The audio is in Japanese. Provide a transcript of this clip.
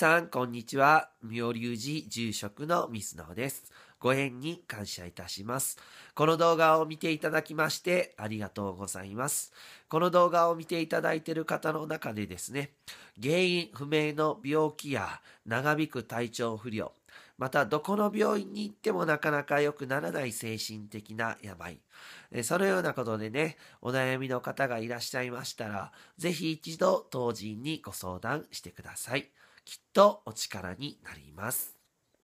さん、こんにちは。妙龍寺住職の水野です。ご縁に感謝いたします。この動画を見ていただきましてありがとうございます。この動画を見ていただいている方の中でですね、原因不明の病気や長引く体調不良、またどこの病院に行ってもなかなか良くならない精神的な病そのようなことでねお悩みの方がいらっしゃいましたら是非一度当人にご相談してくださいきっとお力になります